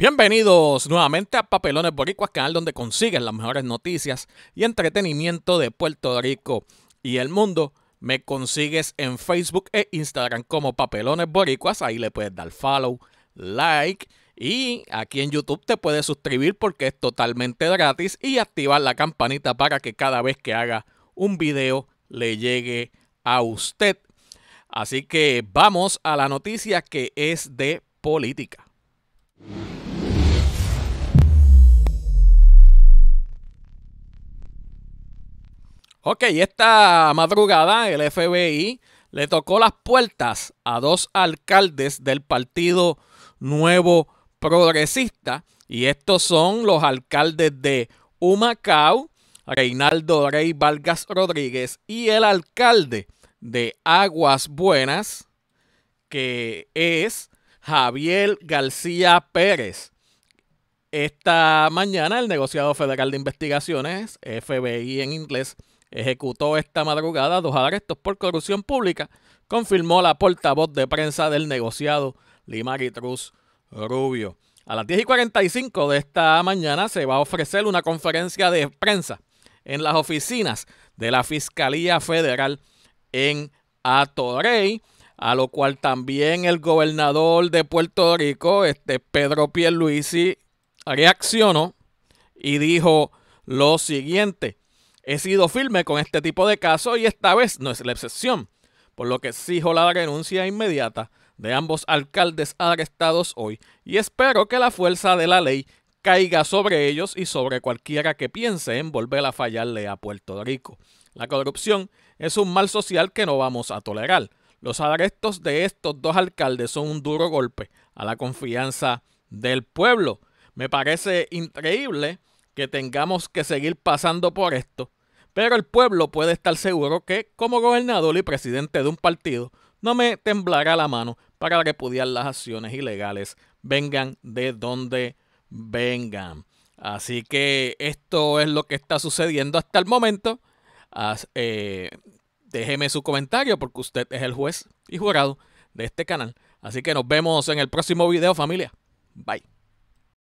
Bienvenidos nuevamente a Papelones Boricuas, canal donde consigues las mejores noticias y entretenimiento de Puerto Rico y el mundo. Me consigues en Facebook e Instagram como Papelones Boricuas, ahí le puedes dar follow, like y aquí en YouTube te puedes suscribir porque es totalmente gratis y activar la campanita para que cada vez que haga un video le llegue a usted. Así que vamos a la noticia que es de política. Ok, esta madrugada el FBI le tocó las puertas a dos alcaldes del Partido Nuevo Progresista y estos son los alcaldes de Humacao, Reinaldo Rey Vargas Rodríguez y el alcalde de Aguas Buenas, que es Javier García Pérez. Esta mañana el negociado federal de investigaciones, FBI en inglés, ejecutó esta madrugada dos arrestos por corrupción pública, confirmó la portavoz de prensa del negociado Limaritruz Rubio. A las 10 y 45 de esta mañana se va a ofrecer una conferencia de prensa en las oficinas de la Fiscalía Federal en Atorrey, a lo cual también el gobernador de Puerto Rico, este Pedro Pierluisi, reaccionó y dijo lo siguiente. He sido firme con este tipo de casos y esta vez no es la excepción, por lo que exijo la renuncia inmediata de ambos alcaldes arrestados hoy y espero que la fuerza de la ley caiga sobre ellos y sobre cualquiera que piense en volver a fallarle a Puerto Rico. La corrupción es un mal social que no vamos a tolerar. Los arrestos de estos dos alcaldes son un duro golpe a la confianza del pueblo. Me parece increíble que tengamos que seguir pasando por esto pero el pueblo puede estar seguro que, como gobernador y presidente de un partido, no me temblará la mano para repudiar las acciones ilegales, vengan de donde vengan. Así que esto es lo que está sucediendo hasta el momento. Eh, déjeme su comentario porque usted es el juez y jurado de este canal. Así que nos vemos en el próximo video familia. Bye.